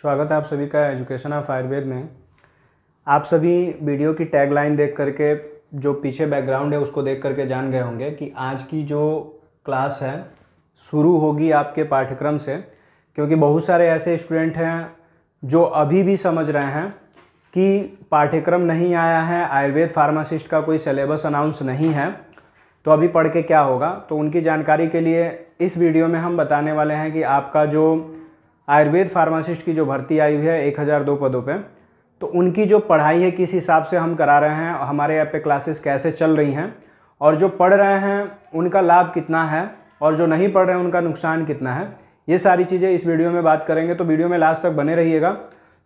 स्वागत है आप सभी का एजुकेशन ऑफ आयुर्वेद में आप सभी वीडियो की टैगलाइन देख करके जो पीछे बैकग्राउंड है उसको देख करके जान गए होंगे कि आज की जो क्लास है शुरू होगी आपके पाठ्यक्रम से क्योंकि बहुत सारे ऐसे स्टूडेंट हैं जो अभी भी समझ रहे हैं कि पाठ्यक्रम नहीं आया है आयुर्वेद फार्मासिस्ट का कोई सिलेबस अनाउंस नहीं है तो अभी पढ़ के क्या होगा तो उनकी जानकारी के लिए इस वीडियो में हम बताने वाले हैं कि आपका जो आयुर्वेद फार्मासिस्ट की जो भर्ती आई हुई है एक हज़ार दो पदों पे तो उनकी जो पढ़ाई है किस हिसाब से हम करा रहे हैं हमारे यहाँ पे क्लासेस कैसे चल रही हैं और जो पढ़ रहे हैं उनका लाभ कितना है और जो नहीं पढ़ रहे हैं उनका नुकसान कितना है ये सारी चीज़ें इस वीडियो में बात करेंगे तो वीडियो में लास्ट तक बने रहिएगा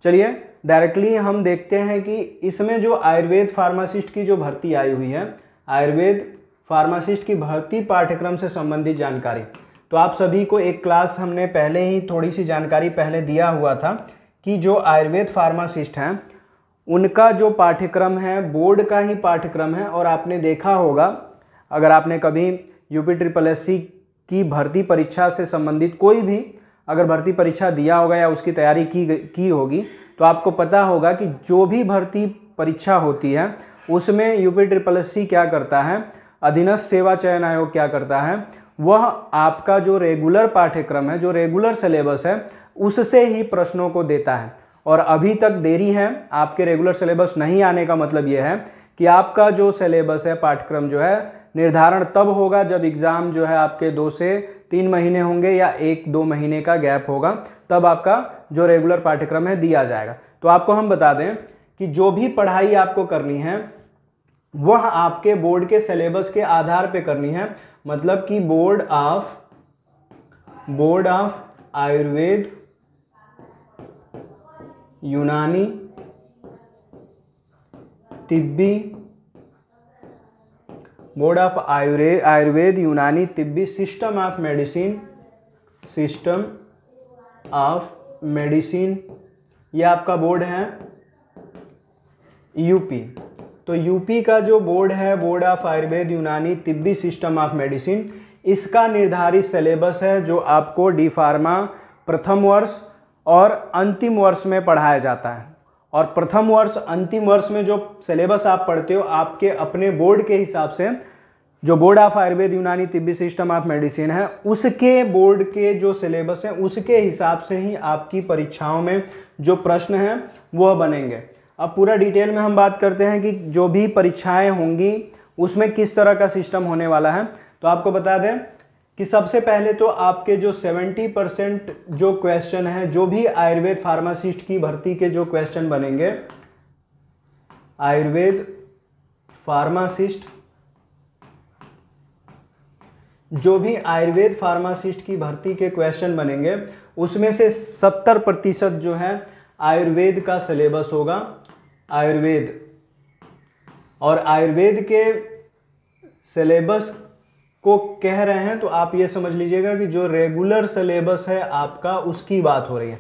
चलिए डायरेक्टली हम देखते हैं कि इसमें जो आयुर्वेद फार्मासिस्ट की जो भर्ती आई हुई है आयुर्वेद फार्मासिस्ट की भर्ती पाठ्यक्रम से संबंधित जानकारी तो आप सभी को एक क्लास हमने पहले ही थोड़ी सी जानकारी पहले दिया हुआ था कि जो आयुर्वेद फार्मासिस्ट हैं उनका जो पाठ्यक्रम है बोर्ड का ही पाठ्यक्रम है और आपने देखा होगा अगर आपने कभी यूपी ट्रिपल एस सी की भर्ती परीक्षा से संबंधित कोई भी अगर भर्ती परीक्षा दिया होगा या उसकी तैयारी की की होगी तो आपको पता होगा कि जो भी भर्ती परीक्षा होती है उसमें यूपी ट्रिपल एस सी क्या करता है अधीनस्थ सेवा चयन आयोग क्या करता है वह आपका जो रेगुलर पाठ्यक्रम है जो रेगुलर सिलेबस है उससे ही प्रश्नों को देता है और अभी तक देरी है आपके रेगुलर सिलेबस नहीं आने का मतलब यह है कि आपका जो सिलेबस है पाठ्यक्रम जो है निर्धारण तब होगा जब एग्ज़ाम जो है आपके दो से तीन महीने होंगे या एक दो महीने का गैप होगा तब आपका जो रेगुलर पाठ्यक्रम है दिया जाएगा तो आपको हम बता दें कि जो भी पढ़ाई आपको करनी है वह आपके बोर्ड के सिलेबस के आधार पे करनी है मतलब कि board of board of Ayurveda Unani Tibbi board of Ayurveda Ayurveda Unani Tibbi system of medicine system of medicine ये आपका बोर्ड है यूपी तो यूपी का जो बोर्ड है board of Ayurveda Unani Tibbi system of medicine इसका निर्धारित सिलेबस है जो आपको डी फार्मा प्रथम वर्ष और अंतिम वर्ष में पढ़ाया जाता है और प्रथम वर्ष अंतिम वर्ष में जो सिलेबस आप पढ़ते हो आपके अपने बोर्ड के हिसाब से जो board of Ayurveda Unani Tibbi system of medicine है उसके बोर्ड के जो सिलेबस हैं उसके हिसाब से ही आपकी परीक्षाओं में जो प्रश्न हैं वह बनेंगे अब पूरा डिटेल में हम बात करते हैं कि जो भी परीक्षाएं होंगी उसमें किस तरह का सिस्टम होने वाला है तो आपको बता दें कि सबसे पहले तो आपके जो 70 परसेंट जो क्वेश्चन है जो भी आयुर्वेद फार्मासिस्ट की भर्ती के जो क्वेश्चन बनेंगे आयुर्वेद फार्मासिस्ट जो भी आयुर्वेद फार्मासिस्ट की भर्ती के क्वेश्चन बनेंगे उसमें से 70 प्रतिशत जो है आयुर्वेद का सिलेबस होगा आयुर्वेद और आयुर्वेद के सिलेबस को कह रहे हैं तो आप ये समझ लीजिएगा कि जो रेगुलर सिलेबस है आपका उसकी बात हो रही है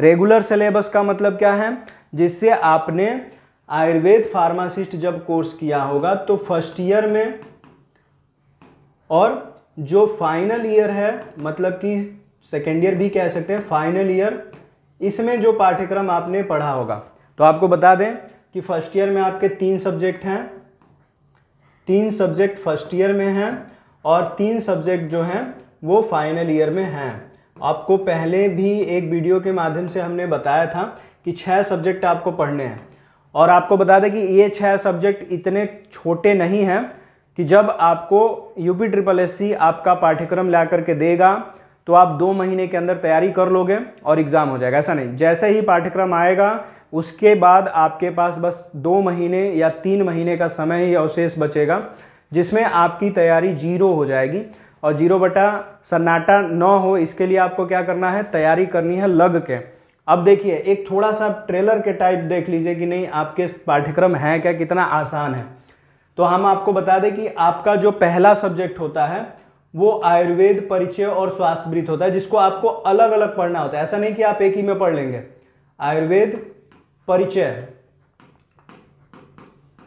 रेगुलर सिलेबस का मतलब क्या है जिससे आपने आयुर्वेद फार्मासिस्ट जब कोर्स किया होगा तो फर्स्ट ईयर में और जो फाइनल ईयर है मतलब कि सेकेंड ईयर भी कह सकते हैं फाइनल ईयर इसमें जो पाठ्यक्रम आपने पढ़ा होगा तो आपको बता दें कि फर्स्ट ईयर में आपके तीन सब्जेक्ट हैं तीन सब्जेक्ट फर्स्ट ईयर में हैं और तीन सब्जेक्ट जो हैं वो फाइनल ईयर में हैं आपको पहले भी एक वीडियो के माध्यम से हमने बताया था कि छः सब्जेक्ट आपको पढ़ने हैं और आपको बता दें कि ये छः सब्जेक्ट इतने छोटे नहीं हैं कि जब आपको यूपी ट्रिपल एस सी आपका पाठ्यक्रम ला करके देगा तो आप दो महीने के अंदर तैयारी कर लोगे और एग्ज़ाम हो जाएगा ऐसा नहीं जैसे ही पाठ्यक्रम आएगा उसके बाद आपके पास बस दो महीने या तीन महीने का समय ही अवशेष बचेगा जिसमें आपकी तैयारी जीरो हो जाएगी और जीरो बटा सन्नाटा न हो इसके लिए आपको क्या करना है तैयारी करनी है लग के अब देखिए एक थोड़ा सा ट्रेलर के टाइप देख लीजिए कि नहीं आपके पाठ्यक्रम है क्या कितना आसान है तो हम आपको बता दें कि आपका जो पहला सब्जेक्ट होता है वो आयुर्वेद परिचय और स्वास्थ्य वृत्त होता है जिसको आपको अलग अलग पढ़ना होता है ऐसा नहीं कि आप एक ही में पढ़ लेंगे आयुर्वेद परिचय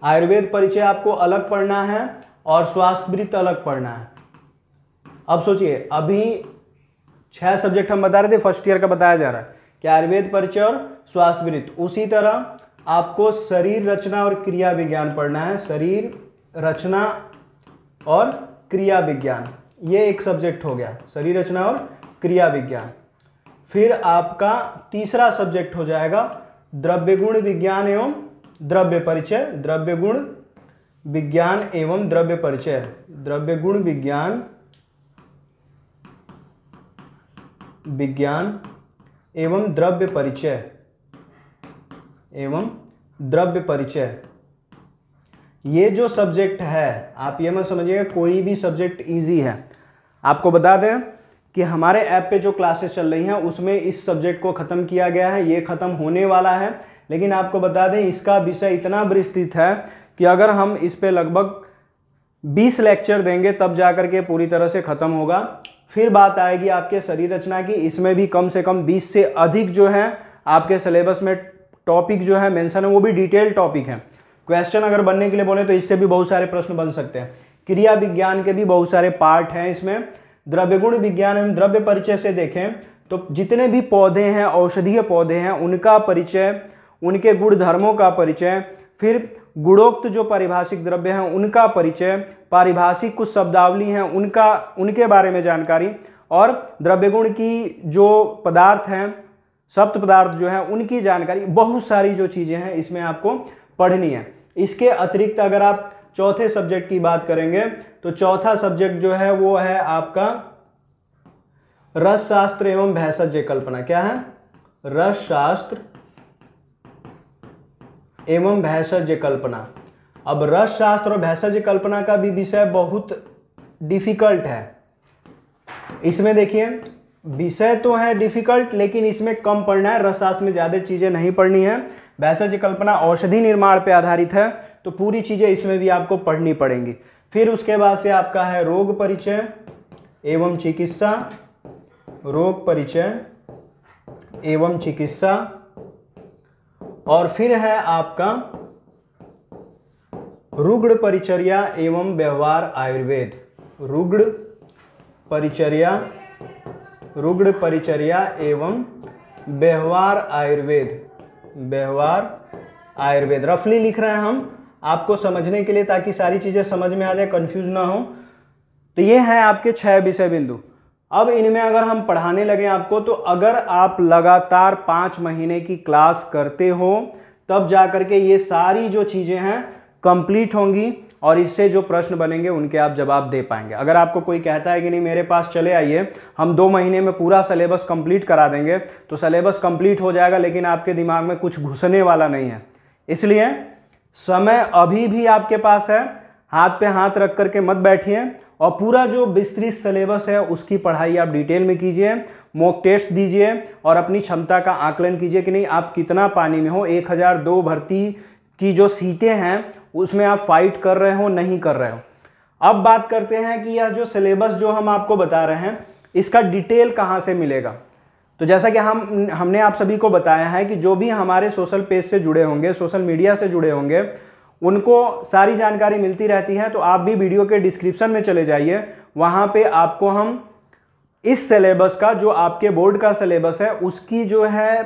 आयुर्वेद परिचय आपको अलग पढ़ना है और स्वास्थ्य वृत्त अलग पढ़ना है अब सोचिए अभी छह सब्जेक्ट हम बता रहे थे फर्स्ट ईयर का बताया जा रहा है कि आयुर्वेद परिचय और स्वास्थ्य वृत्त उसी तरह आपको शरीर रचना और क्रिया विज्ञान पढ़ना है शरीर रचना और क्रिया विज्ञान ये एक सब्जेक्ट हो गया शरीर रचना और क्रिया विज्ञान फिर आपका तीसरा सब्जेक्ट हो जाएगा द्रव्य गुण विज्ञान एवं द्रव्य परिचय द्रव्य गुण विज्ञान एवं द्रव्य परिचय द्रव्य गुण विज्ञान विज्ञान एवं द्रव्य परिचय एवं द्रव्य परिचय ये जो सब्जेक्ट है आप ये मत समझिएगा कोई भी सब्जेक्ट इजी है आपको बता दें कि हमारे ऐप पे जो क्लासेस चल रही हैं उसमें इस सब्जेक्ट को ख़त्म किया गया है ये ख़त्म होने वाला है लेकिन आपको बता दें इसका विषय इतना विस्तृत है कि अगर हम इस पर लगभग 20 लेक्चर देंगे तब जा कर के पूरी तरह से ख़त्म होगा फिर बात आएगी आपके शरीर रचना की इसमें भी कम से कम 20 से अधिक जो है आपके सिलेबस में टॉपिक जो है मेंशन है वो भी डिटेल टॉपिक है क्वेश्चन अगर बनने के लिए बोले तो इससे भी बहुत सारे प्रश्न बन सकते हैं क्रिया विज्ञान के भी बहुत सारे पार्ट हैं इसमें द्रव्य गुण विज्ञान एवं द्रव्य परिचय से देखें तो जितने भी पौधे हैं औषधीय पौधे हैं उनका परिचय उनके गुण धर्मों का परिचय फिर गुणोक्त जो पारिभाषिक द्रव्य हैं उनका परिचय पारिभाषिक कुछ शब्दावली हैं उनका उनके बारे में जानकारी और द्रव्यगुण की जो पदार्थ हैं सप्त पदार्थ जो हैं उनकी जानकारी बहुत सारी जो चीज़ें हैं इसमें आपको पढ़नी है इसके अतिरिक्त अगर आप चौथे सब्जेक्ट की बात करेंगे तो चौथा सब्जेक्ट जो है वो है आपका रस शास्त्र एवं भैसज्य कल्पना क्या है रस शास्त्र एवं भैसज्य कल्पना अब रस शास्त्र और भैसज्य कल्पना का भी विषय बहुत डिफिकल्ट है इसमें देखिए विषय तो है डिफिकल्ट लेकिन इसमें कम पढ़ना है रसशास्त्र में ज़्यादा चीज़ें नहीं पढ़नी है भैसज कल्पना औषधि निर्माण पर आधारित है तो पूरी चीज़ें इसमें भी आपको पढ़नी पड़ेंगी फिर उसके बाद से आपका है रोग परिचय एवं चिकित्सा रोग परिचय एवं चिकित्सा और फिर है आपका रुग्ण परिचर्या एवं व्यवहार आयुर्वेद रुग्ण परिचर्या रुग्ण परिचर्या एवं व्यवहार आयुर्वेद व्यवहार आयुर्वेद रफली लिख रहे हैं हम आपको समझने के लिए ताकि सारी चीज़ें समझ में आ जाए कन्फ्यूज ना हो तो ये हैं आपके छः विषय बिंदु अब इनमें अगर हम पढ़ाने लगे आपको तो अगर आप लगातार पाँच महीने की क्लास करते हो तब जा कर के ये सारी जो चीज़ें हैं कंप्लीट होंगी और इससे जो प्रश्न बनेंगे उनके आप जवाब दे पाएंगे अगर आपको कोई कहता है कि नहीं मेरे पास चले आइए हम दो महीने में पूरा सिलेबस कंप्लीट करा देंगे तो सिलेबस कंप्लीट हो जाएगा लेकिन आपके दिमाग में कुछ घुसने वाला नहीं है इसलिए समय अभी भी आपके पास है हाथ पे हाथ रख करके मत बैठिए और पूरा जो विस्तृत सिलेबस है उसकी पढ़ाई आप डिटेल में कीजिए मॉक टेस्ट दीजिए और अपनी क्षमता का आकलन कीजिए कि नहीं आप कितना पानी में हो एक हज़ार दो भर्ती की जो सीटें हैं उसमें आप फाइट कर रहे हो नहीं कर रहे हो अब बात करते हैं कि यह जो सिलेबस जो हम आपको बता रहे हैं इसका डिटेल कहाँ से मिलेगा तो जैसा कि हम हमने आप सभी को बताया है कि जो भी हमारे सोशल पेज से जुड़े होंगे सोशल मीडिया से जुड़े होंगे उनको सारी जानकारी मिलती रहती है तो आप भी वीडियो के डिस्क्रिप्शन में चले जाइए वहाँ पे आपको हम इस सिलेबस का जो आपके बोर्ड का सिलेबस है उसकी जो है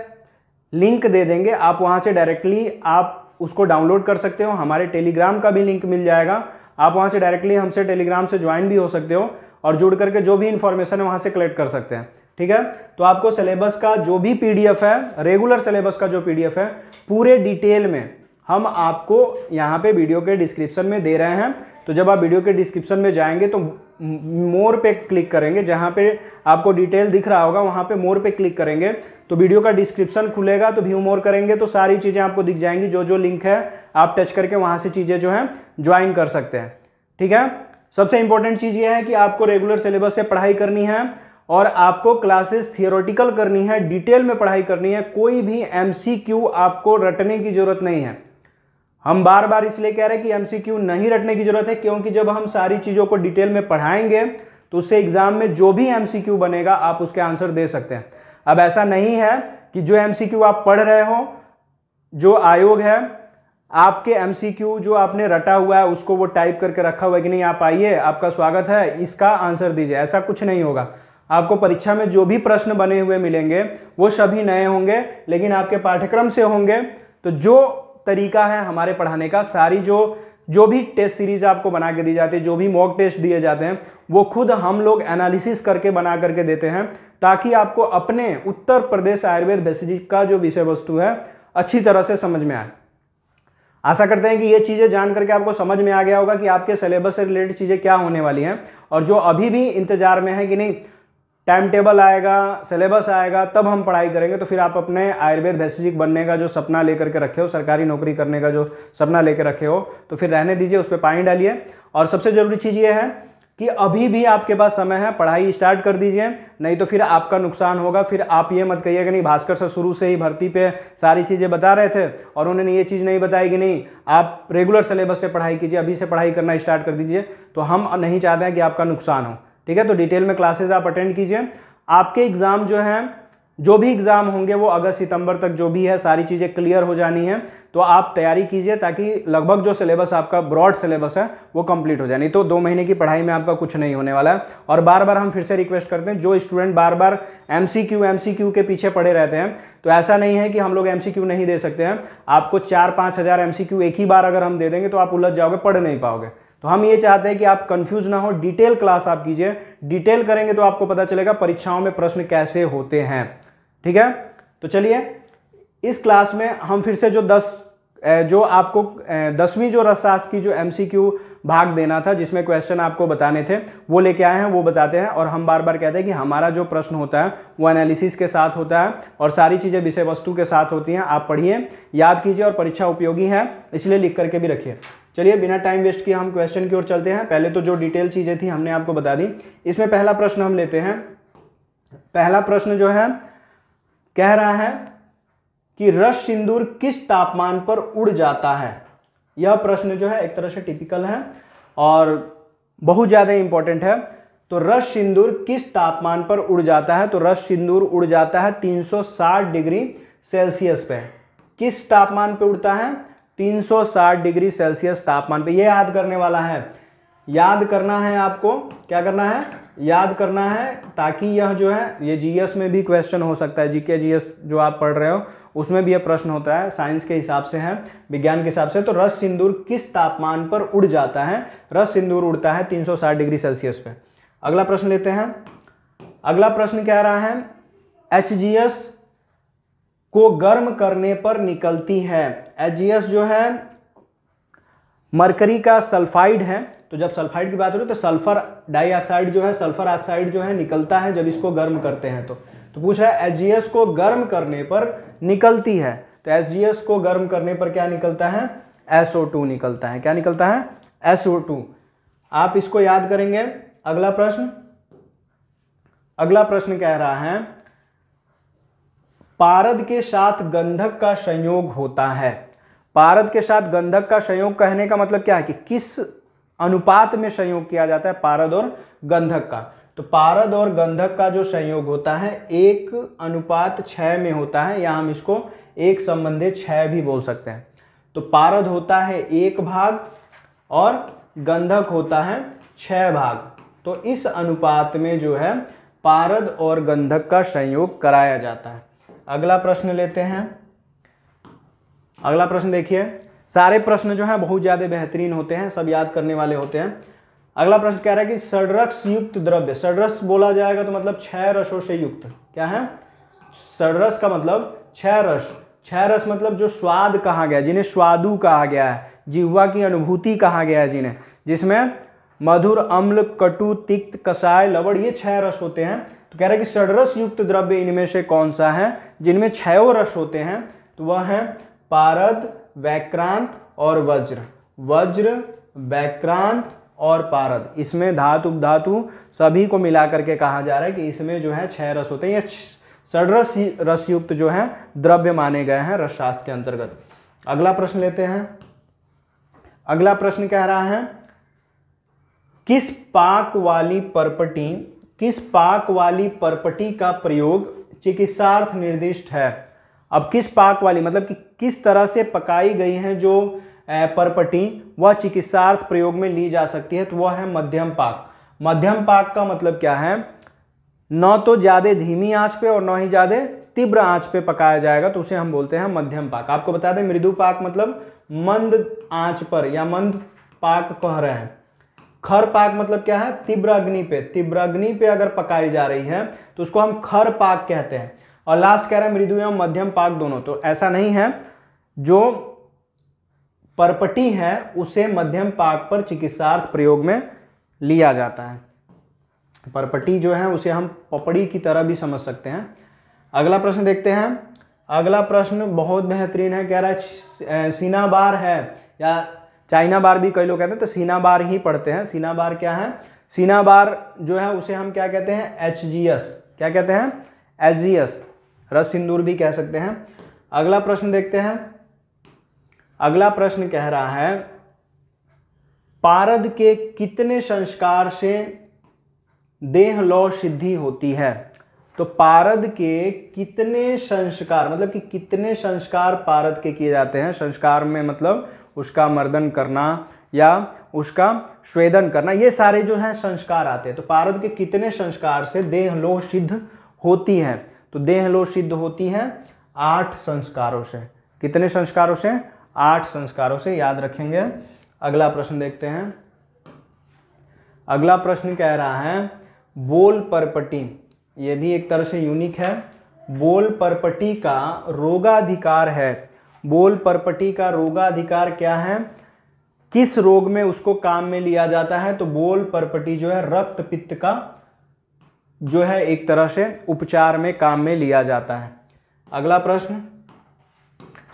लिंक दे देंगे आप वहाँ से डायरेक्टली आप उसको डाउनलोड कर सकते हो हमारे टेलीग्राम का भी लिंक मिल जाएगा आप वहाँ से डायरेक्टली हमसे टेलीग्राम से ज्वाइन भी हो सकते हो और जुड़ करके जो भी इन्फॉर्मेशन है वहाँ से कलेक्ट कर सकते हैं ठीक है तो आपको सिलेबस का जो भी पीडीएफ है रेगुलर सिलेबस का जो पीडीएफ है पूरे डिटेल में हम आपको यहाँ पे वीडियो के डिस्क्रिप्शन में दे रहे हैं तो जब आप वीडियो के डिस्क्रिप्शन में जाएंगे तो मोर पे क्लिक करेंगे जहाँ पे आपको डिटेल दिख रहा होगा वहाँ पे मोर पे क्लिक करेंगे तो वीडियो का डिस्क्रिप्शन खुलेगा तो व्यू मोर करेंगे तो सारी चीज़ें आपको दिख जाएंगी जो जो लिंक है आप टच करके वहाँ से चीज़ें जो हैं ज्वाइन कर सकते हैं ठीक है सबसे इंपॉर्टेंट चीज़ ये है कि आपको रेगुलर सिलेबस से पढ़ाई करनी है और आपको क्लासेस थियोरेटिकल करनी है डिटेल में पढ़ाई करनी है कोई भी एमसीक्यू आपको रटने की ज़रूरत नहीं है हम बार बार इसलिए कह रहे हैं कि एमसीक्यू नहीं रटने की ज़रूरत है क्योंकि जब हम सारी चीज़ों को डिटेल में पढ़ाएंगे तो उससे एग्ज़ाम में जो भी एम बनेगा आप उसके आंसर दे सकते हैं अब ऐसा नहीं है कि जो एम आप पढ़ रहे हो जो आयोग है आपके एम जो आपने रटा हुआ है उसको वो टाइप करके रखा हुआ है कि नहीं आप आइए आपका स्वागत है इसका आंसर दीजिए ऐसा कुछ नहीं होगा आपको परीक्षा में जो भी प्रश्न बने हुए मिलेंगे वो सभी नए होंगे लेकिन आपके पाठ्यक्रम से होंगे तो जो तरीका है हमारे पढ़ाने का सारी जो जो भी टेस्ट सीरीज आपको बना के दी जाती है जो भी मॉक टेस्ट दिए जाते हैं वो खुद हम लोग एनालिसिस करके बना करके देते हैं ताकि आपको अपने उत्तर प्रदेश आयुर्वेद बेसिजिक का जो विषय वस्तु है अच्छी तरह से समझ में आए आशा करते हैं कि ये चीज़ें जान करके आपको समझ में आ गया होगा कि आपके सिलेबस से रिलेटेड चीज़ें क्या होने वाली हैं और जो अभी भी इंतजार में है कि नहीं टाइम टेबल आएगा सिलेबस आएगा तब हम पढ़ाई करेंगे तो फिर आप अपने आयुर्वेद वैश्विक बनने का जो सपना लेकर के रखे हो सरकारी नौकरी करने का जो सपना लेकर रखे हो तो फिर रहने दीजिए उस पर पानी डालिए और सबसे ज़रूरी चीज़ ये है कि अभी भी आपके पास समय है पढ़ाई स्टार्ट कर दीजिए नहीं तो फिर आपका नुकसान होगा फिर आप ये मत कहिए कि नहीं भास्कर सर शुरू से ही भर्ती पे सारी चीज़ें बता रहे थे और उन्होंने ये चीज़ नहीं बताई कि नहीं आप रेगुलर सिलेबस से पढ़ाई कीजिए अभी से पढ़ाई करना स्टार्ट कर दीजिए तो हम नहीं चाहते हैं कि आपका नुकसान हो ठीक है तो डिटेल में क्लासेज आप अटेंड कीजिए आपके एग्ज़ाम जो है जो भी एग्ज़ाम होंगे वो अगस्त सितंबर तक जो भी है सारी चीज़ें क्लियर हो जानी है तो आप तैयारी कीजिए ताकि लगभग जो सिलेबस आपका ब्रॉड सिलेबस है वो कंप्लीट हो जाए नहीं तो दो महीने की पढ़ाई में आपका कुछ नहीं होने वाला है और बार बार हम फिर से रिक्वेस्ट करते हैं जो स्टूडेंट बार बार M C Q M C Q के पीछे पड़े रहते हैं तो ऐसा नहीं है कि हम लोग एम सी क्यू नहीं दे सकते हैं आपको चार पाँच हज़ार एम सी क्यू एक ही बार अगर हम दे देंगे तो आप उलझ जाओगे पढ़ नहीं पाओगे तो हम ये चाहते हैं कि आप कंफ्यूज ना हो डिटेल क्लास आप कीजिए डिटेल करेंगे तो आपको पता चलेगा परीक्षाओं में प्रश्न कैसे होते हैं ठीक है तो चलिए इस क्लास में हम फिर से जो दस जो आपको दसवीं जो रसास की जो एमसीक्यू भाग देना था जिसमें क्वेश्चन आपको बताने थे वो लेके आए हैं वो बताते हैं और हम बार बार कहते हैं कि हमारा जो प्रश्न होता है वो एनालिसिस के साथ होता है और सारी चीज़ें विषय वस्तु के साथ होती हैं आप पढ़िए याद कीजिए और परीक्षा उपयोगी है इसलिए लिख करके भी रखिए चलिए बिना टाइम वेस्ट किए हम क्वेश्चन की ओर चलते हैं पहले तो जो डिटेल चीज़ें थी हमने आपको बता दी इसमें पहला प्रश्न हम लेते हैं पहला प्रश्न जो है कह रहा है कि रस सिंदूर किस तापमान पर उड़ जाता है यह प्रश्न जो है एक तरह से टिपिकल है और बहुत ज़्यादा इंपॉर्टेंट है तो रस सिंदूर किस तापमान पर उड़ जाता है तो रस सिंदूर उड़ जाता है 360 डिग्री सेल्सियस पे किस तापमान पे उड़ता है 360 डिग्री सेल्सियस तापमान पे ये याद करने वाला है याद करना है आपको क्या करना है याद करना है ताकि यह जो है ये जीएस में भी क्वेश्चन हो सकता है जीके जीएस जो आप पढ़ रहे हो उसमें भी यह प्रश्न होता है साइंस के हिसाब से है विज्ञान के हिसाब से तो रस सिंदूर किस तापमान पर उड़ जाता है रस सिंदूर उड़ता है 360 डिग्री सेल्सियस पे अगला प्रश्न लेते हैं अगला प्रश्न क्या रहा है एच को गर्म करने पर निकलती है एच जो है मरकरी का सल्फाइड है तो जब सल्फाइड की बात हो रही तो सल्फर डाइऑक्साइड जो है सल्फर ऑक्साइड जो है निकलता है जब इसको गर्म करते हैं तो तो पूछ रहा है एच को गर्म करने पर निकलती है तो एच को गर्म करने पर क्या निकलता है SO2 निकलता है क्या निकलता है SO2 आप इसको याद करेंगे अगला प्रश्न अगला प्रश्न कह रहा है पारद के साथ गंधक का संयोग होता है पारद के साथ गंधक का संयोग कहने का मतलब क्या है कि किस अनुपात में संयोग किया जाता है पारद और गंधक का तो पारद और गंधक का जो संयोग होता है एक अनुपात छः में होता है या हम इसको एक संबंधे छः भी बोल सकते हैं तो पारद होता है एक भाग और गंधक होता है छः भाग तो इस अनुपात में जो है पारद और गंधक का संयोग कराया जाता है अगला प्रश्न लेते हैं अगला प्रश्न देखिए सारे प्रश्न जो हैं बहुत ज़्यादा बेहतरीन होते हैं सब याद करने वाले होते हैं अगला प्रश्न कह रहा है कि सडरक्स युक्त द्रव्य सडरस बोला जाएगा तो मतलब छह रसों से युक्त क्या है सडरस का मतलब छह रस छह रस मतलब जो स्वाद कहा गया जिन्हें स्वादु कहा गया है जिह्वा की अनुभूति कहा गया है जिन्हें जिसमें मधुर अम्ल कटु तिक्त कसाय लवड़ ये छह रस होते हैं तो कह रहा है कि षडरस युक्त द्रव्य इनमें से कौन सा है जिनमें छयो रस होते हैं तो वह है पारद वैक्रांत और वज्र वज्र वैक्रांत और पारद इसमें धातु धातु सभी को मिलाकर के कहा जा रहा है कि इसमें जो है छह रस होते हैं या षडरस रसयुक्त जो है द्रव्य माने गए हैं रसशास्त्र के अंतर्गत अगला प्रश्न लेते हैं अगला प्रश्न कह रहा है किस पाक वाली परपटी किस पाक वाली परपटी का प्रयोग चिकित्सार्थ निर्दिष्ट है अब किस पाक वाली मतलब कि किस तरह से पकाई गई हैं जो परपटी वह चिकित्सार्थ प्रयोग में ली जा सकती है तो वह है मध्यम पाक मध्यम पाक का मतलब क्या है न तो ज़्यादा धीमी आंच पे और न ही ज़्यादा तीव्र आंच पे पकाया जाएगा तो उसे हम बोलते हैं मध्यम पाक आपको बता दें मृदु पाक मतलब मंद आंच पर या मंद पाक कह रहे हैं खर पाक मतलब क्या है तीव्र अग्नि पे तीव्र अग्नि पे अगर पकाई जा रही है तो उसको हम खर पाक कहते हैं और लास्ट कह रहे हैं मृदु एवं मध्यम पाक दोनों तो ऐसा नहीं है जो परपटी है उसे मध्यम पाक पर चिकित्सार्थ प्रयोग में लिया जाता है परपटी जो है उसे हम पपड़ी की तरह भी समझ सकते हैं अगला प्रश्न देखते हैं अगला प्रश्न बहुत बेहतरीन है कह रहा है सीनाबार है या चाइना बार भी कई लोग कहते हैं तो सीना बार ही पढ़ते हैं सीना बार क्या है सीना बार जो है उसे हम क्या कहते हैं एच क्या कहते हैं एच जी रस सिंदूर भी कह सकते हैं अगला प्रश्न देखते हैं अगला प्रश्न कह रहा है पारद के कितने संस्कार से देह लौ सिद्धि होती है तो पारद के कितने संस्कार मतलब कि कितने संस्कार पारद के किए जाते हैं संस्कार में मतलब उसका मर्दन करना या उसका स्वेदन करना ये सारे जो हैं संस्कार आते हैं तो पारद के कितने संस्कार से देहलोह सिद्ध होती हैं तो देहलोह सिद्ध होती हैं आठ संस्कारों से कितने संस्कारों से आठ संस्कारों से याद रखेंगे अगला प्रश्न देखते हैं अगला प्रश्न कह रहा है बोल परपटी ये भी एक तरह से यूनिक है बोल परपटी का रोगाधिकार है बोल परपटी का रोगाधिकार क्या है किस रोग में उसको काम में लिया जाता है तो बोल परपटी जो है रक्त पित्त का जो है एक तरह से उपचार में काम में लिया जाता है अगला प्रश्न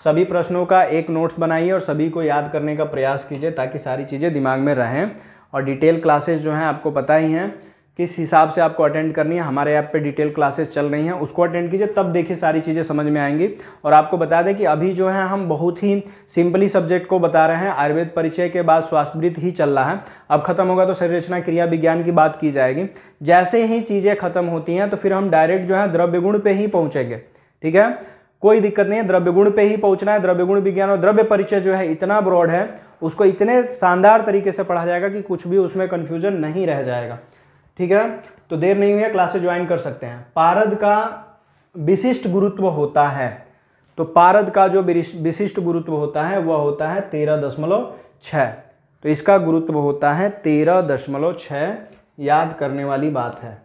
सभी प्रश्नों का एक नोट्स बनाइए और सभी को याद करने का प्रयास कीजिए ताकि सारी चीज़ें दिमाग में रहें और डिटेल क्लासेस जो हैं आपको पता ही हैं किस हिसाब से आपको अटेंड करनी है हमारे ऐप पे डिटेल क्लासेस चल रही हैं उसको अटेंड कीजिए तब देखिए सारी चीज़ें समझ में आएंगी और आपको बता दें कि अभी जो है हम बहुत ही सिंपली सब्जेक्ट को बता रहे हैं आयुर्वेद परिचय के बाद स्वास्थ्यवृत्त ही चल रहा है अब खत्म होगा तो शरीर रचना क्रिया विज्ञान की बात की जाएगी जैसे ही चीज़ें खत्म होती हैं तो फिर हम डायरेक्ट जो है द्रव्य गुण पर ही पहुँचेंगे ठीक है कोई दिक्कत नहीं है द्रव्य गुण पर ही पहुँचना है द्रव्य गुण विज्ञान और द्रव्य परिचय जो है इतना ब्रॉड है उसको इतने शानदार तरीके से पढ़ा जाएगा कि कुछ भी उसमें कन्फ्यूजन नहीं रह जाएगा ठीक है तो देर नहीं हुई है क्लासे ज्वाइन कर सकते हैं पारद का विशिष्ट गुरुत्व होता है तो पारद का जो विशिष्ट गुरुत्व होता है वह होता है तेरह दशमलव छः तो इसका गुरुत्व होता है तेरह दशमलव छः याद करने वाली बात है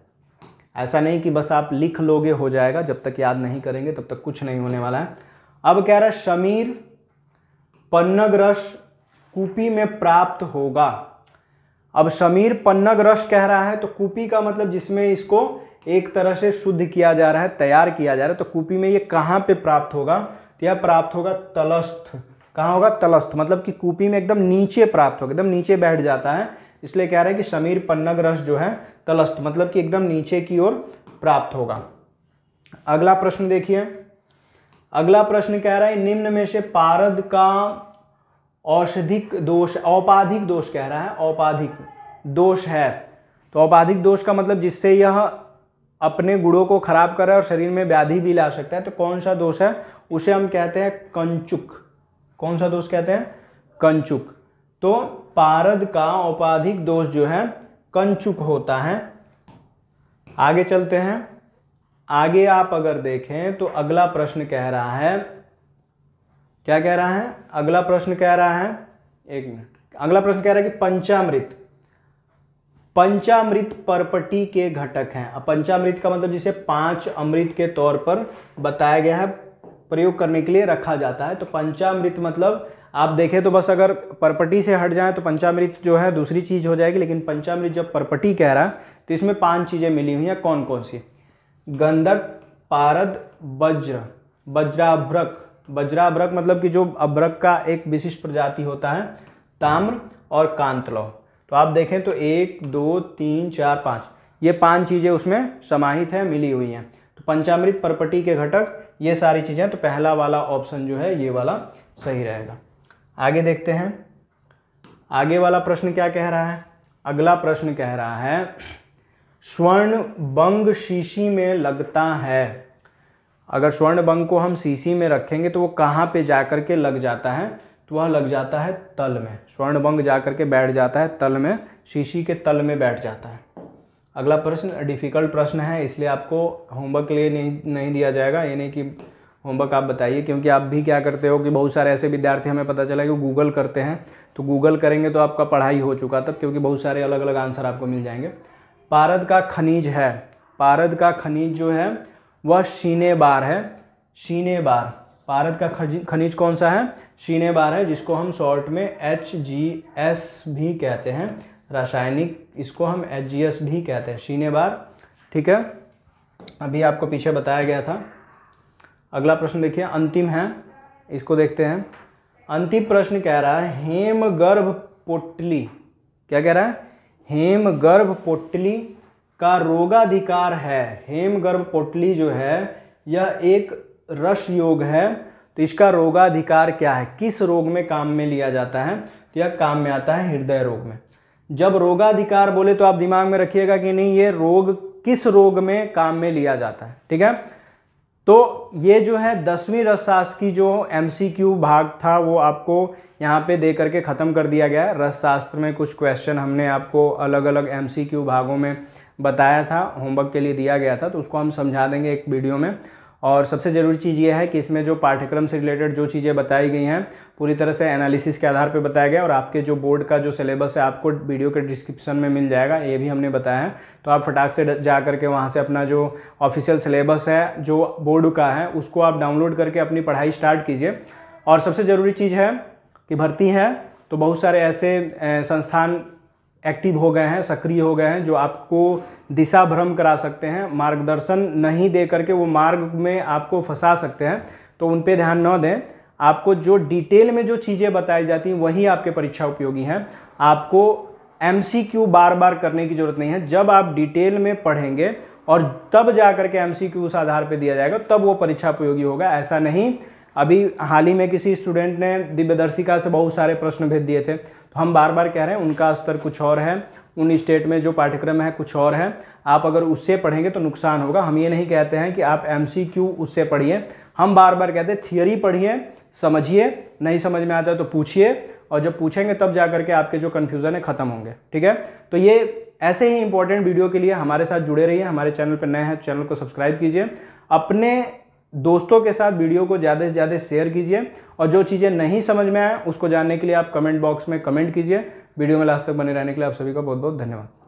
ऐसा नहीं कि बस आप लिख लोगे हो जाएगा जब तक याद नहीं करेंगे तब तक कुछ नहीं होने वाला है अब कह रहा है समीर पन्नग रस कूपी में प्राप्त होगा अब समीर पन्नग रस कह रहा है तो कूपी का मतलब जिसमें इसको एक तरह से शुद्ध किया जा रहा है तैयार किया जा रहा है तो कूपी में ये कहाँ पे प्राप्त होगा तो यह प्राप्त होगा तलस्थ कहाँ होगा तलस्थ मतलब कि कूपी में एकदम नीचे प्राप्त होगा एकदम नीचे बैठ जाता है इसलिए कह रहे हैं कि समीर पन्नग रस जो है तलस्थ मतलब कि एकदम नीचे की ओर प्राप्त होगा अगला प्रश्न देखिए अगला प्रश्न कह रहा है निम्न में से पारद का औषधिक दोष औपाधिक दोष कह रहा है औपाधिक दोष है तो औपाधिक दोष का मतलब जिससे यह अपने गुड़ों को खराब करे और शरीर में व्याधि भी ला सकता है तो कौन सा दोष है उसे हम कहते हैं कंचुक कौन सा दोष कहते हैं कंचुक तो पारद का औपाधिक दोष जो है कंचुक होता है आगे चलते हैं आगे आप अगर देखें तो अगला प्रश्न कह रहा है क्या कह रहा है अगला प्रश्न कह रहा है एक मिनट अगला प्रश्न कह रहा है कि पंचामृत पंचामृत परपटी के घटक हैं अब पंचामृत का मतलब जिसे पांच अमृत के तौर पर बताया गया है प्रयोग करने के लिए रखा जाता है तो पंचामृत मतलब आप देखें तो बस अगर परपटी से हट जाए तो पंचामृत जो है दूसरी चीज़ हो जाएगी लेकिन पंचामृत जब परपटी कह रहा है तो इसमें पांच चीज़ें मिली हुई हैं कौन कौन सी गंधक पारद वज्र वज्राभ्रक बज्रा अब्रक मतलब कि जो अब्रक का एक विशिष्ट प्रजाति होता है ताम्र और कांतलो तो आप देखें तो एक दो तीन चार पाँच ये पांच चीज़ें उसमें समाहित हैं मिली हुई हैं तो पंचामृत परपटी के घटक ये सारी चीज़ें तो पहला वाला ऑप्शन जो है ये वाला सही रहेगा आगे देखते हैं आगे वाला प्रश्न क्या कह रहा है अगला प्रश्न कह रहा है स्वर्ण बंग शीशी में लगता है अगर स्वर्ण बंग को हम सीसी में रखेंगे तो वो कहाँ पे जा कर के लग जाता है तो वह लग जाता है तल में स्वर्ण बंग जा कर के बैठ जाता है तल में शीशी के तल में बैठ जाता है अगला प्रश्न डिफ़िकल्ट प्रश्न है इसलिए आपको होमवर्क के लिए नहीं नहीं दिया जाएगा यानी कि होमवर्क आप बताइए क्योंकि आप भी क्या करते हो कि बहुत सारे ऐसे विद्यार्थी हमें पता चला कि गूगल करते हैं तो गूगल करेंगे तो आपका पढ़ाई हो चुका तब क्योंकि बहुत सारे अलग अलग आंसर आपको मिल जाएंगे पारद का खनिज है पारद का खनिज जो है वह शीने बार है शीने बार भारत का खनिज कौन सा है शीने बार है जिसको हम शॉर्ट में एच जी एस भी कहते हैं रासायनिक इसको हम एच जी एस भी कहते हैं शीने बार ठीक है अभी आपको पीछे बताया गया था अगला प्रश्न देखिए अंतिम है इसको देखते हैं अंतिम प्रश्न कह रहा है हेमगर्भ पोटली क्या कह रहा है हेमगर्भ पोटली का रोगाधिकार है हेमगर्भ पोटली जो है यह एक रस योग है तो इसका रोगाधिकार क्या है किस रोग में काम में लिया जाता है तो यह काम में आता है हृदय रोग में जब रोगाधिकार बोले तो आप दिमाग में रखिएगा कि नहीं ये रोग किस रोग में काम में लिया जाता है ठीक है तो ये जो है दसवीं रसशास्त्र की जो एम भाग था वो आपको यहाँ पे दे करके ख़त्म कर दिया गया है रसशास्त्र में कुछ क्वेश्चन हमने आपको अलग अलग एम भागों में बताया था होमवर्क के लिए दिया गया था तो उसको हम समझा देंगे एक वीडियो में और सबसे ज़रूरी चीज़ ये है कि इसमें जो पाठ्यक्रम से रिलेटेड जो चीज़ें बताई गई हैं पूरी तरह से एनालिसिस के आधार पर बताया गया और आपके जो बोर्ड का जो सिलेबस है आपको वीडियो के डिस्क्रिप्शन में मिल जाएगा ये भी हमने बताया है तो आप फटाक से जा कर के वहाँ से अपना जो ऑफिशियल सिलेबस है जो बोर्ड का है उसको आप डाउनलोड करके अपनी पढ़ाई स्टार्ट कीजिए और सबसे ज़रूरी चीज़ है कि भर्ती है तो बहुत सारे ऐसे संस्थान एक्टिव हो गए हैं सक्रिय हो गए हैं जो आपको दिशा भ्रम करा सकते हैं मार्गदर्शन नहीं दे करके वो मार्ग में आपको फंसा सकते हैं तो उन पर ध्यान न दें आपको जो डिटेल में जो चीज़ें बताई जाती हैं वही आपके परीक्षा उपयोगी हैं आपको एम बार बार करने की ज़रूरत नहीं है जब आप डिटेल में पढ़ेंगे और तब जा करके एम उस आधार पर दिया जाएगा तब वो परीक्षा उपयोगी होगा ऐसा नहीं अभी हाल ही में किसी स्टूडेंट ने दिव्यदर्शिका से बहुत सारे प्रश्न भेज दिए थे तो हम बार बार कह रहे हैं उनका स्तर कुछ और है उन स्टेट में जो पाठ्यक्रम है कुछ और है आप अगर उससे पढ़ेंगे तो नुकसान होगा हम ये नहीं कहते हैं कि आप एम उससे पढ़िए हम बार बार कहते हैं थियोरी पढ़िए समझिए नहीं समझ में आता तो पूछिए और जब पूछेंगे तब जा करके आपके जो कन्फ्यूज़न है ख़त्म होंगे ठीक है तो ये ऐसे ही इंपॉर्टेंट वीडियो के लिए हमारे साथ जुड़े रहिए हमारे चैनल पर नए हैं चैनल को सब्सक्राइब कीजिए अपने दोस्तों के साथ वीडियो को ज़्यादा से ज़्यादा शेयर कीजिए और जो चीज़ें नहीं समझ में आए उसको जानने के लिए आप कमेंट बॉक्स में कमेंट कीजिए वीडियो में लास्ट तक बने रहने के लिए आप सभी का बहुत बहुत धन्यवाद